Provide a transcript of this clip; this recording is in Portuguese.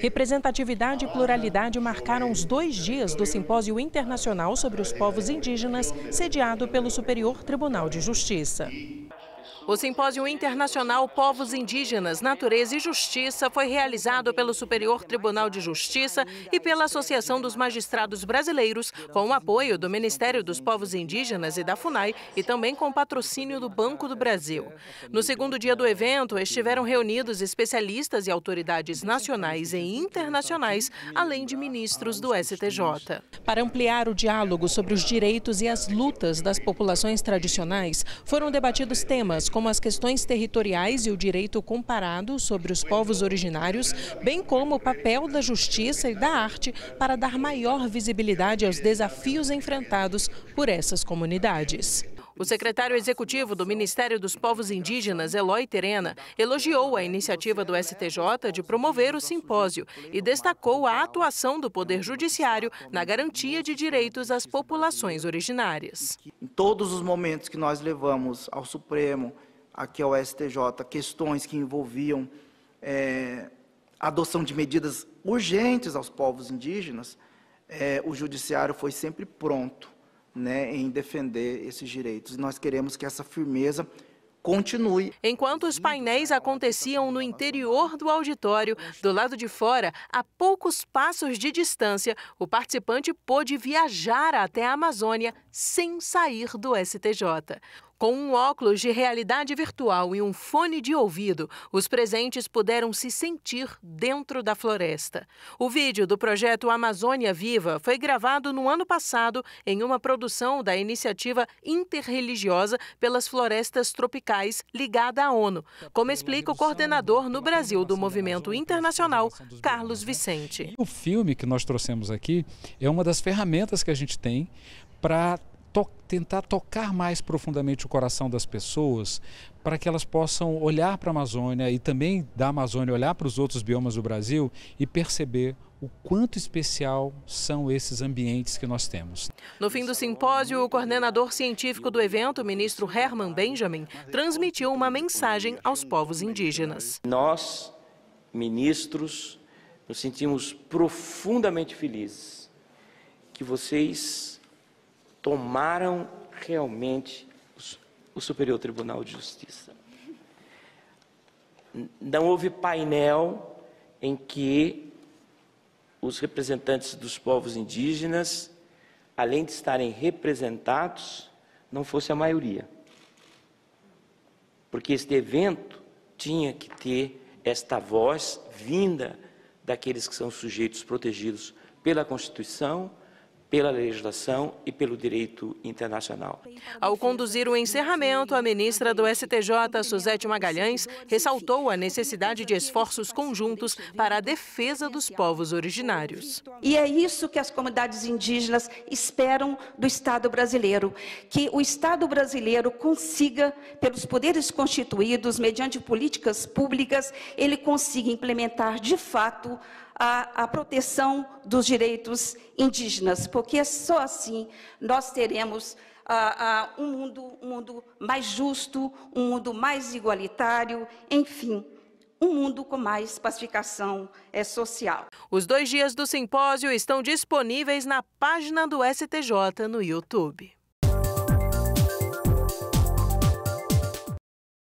Representatividade e pluralidade marcaram os dois dias do Simpósio Internacional sobre os Povos Indígenas, sediado pelo Superior Tribunal de Justiça. O Simpósio Internacional Povos Indígenas, Natureza e Justiça foi realizado pelo Superior Tribunal de Justiça e pela Associação dos Magistrados Brasileiros, com o apoio do Ministério dos Povos Indígenas e da FUNAI e também com patrocínio do Banco do Brasil. No segundo dia do evento, estiveram reunidos especialistas e autoridades nacionais e internacionais, além de ministros do STJ. Para ampliar o diálogo sobre os direitos e as lutas das populações tradicionais, foram debatidos temas como como as questões territoriais e o direito comparado sobre os povos originários, bem como o papel da justiça e da arte para dar maior visibilidade aos desafios enfrentados por essas comunidades. O secretário executivo do Ministério dos Povos Indígenas, Eloy Terena, elogiou a iniciativa do STJ de promover o simpósio e destacou a atuação do Poder Judiciário na garantia de direitos às populações originárias. Em todos os momentos que nós levamos ao Supremo, aqui ao é STJ questões que envolviam é, adoção de medidas urgentes aos povos indígenas, é, o judiciário foi sempre pronto né, em defender esses direitos. E nós queremos que essa firmeza continue. Enquanto os painéis aconteciam no interior do auditório, do lado de fora, a poucos passos de distância, o participante pôde viajar até a Amazônia sem sair do STJ. Com um óculos de realidade virtual e um fone de ouvido, os presentes puderam se sentir dentro da floresta. O vídeo do projeto Amazônia Viva foi gravado no ano passado em uma produção da iniciativa interreligiosa pelas florestas tropicais ligada à ONU, como explica o coordenador no Brasil do movimento internacional, Carlos Vicente. O filme que nós trouxemos aqui é uma das ferramentas que a gente tem para to tentar tocar mais profundamente o coração das pessoas para que elas possam olhar para a Amazônia e também da Amazônia olhar para os outros biomas do Brasil e perceber o quanto especial são esses ambientes que nós temos. No fim do simpósio, o coordenador científico do evento, o ministro Herman Benjamin, transmitiu uma mensagem aos povos indígenas. Nós, ministros, nos sentimos profundamente felizes que vocês tomaram realmente o Superior Tribunal de Justiça. Não houve painel em que os representantes dos povos indígenas, além de estarem representados, não fosse a maioria. Porque este evento tinha que ter esta voz vinda daqueles que são sujeitos protegidos pela Constituição, pela legislação e pelo direito internacional. Ao conduzir o encerramento, a ministra do STJ, Suzete Magalhães, ressaltou a necessidade de esforços conjuntos para a defesa dos povos originários. E é isso que as comunidades indígenas esperam do Estado brasileiro, que o Estado brasileiro consiga, pelos poderes constituídos, mediante políticas públicas, ele consiga implementar de fato a, a proteção dos direitos indígenas, porque só assim nós teremos um, mundo, um mundo mais justo, um mundo mais igualitário, enfim um mundo com mais pacificação é, social. Os dois dias do simpósio estão disponíveis na página do STJ no YouTube.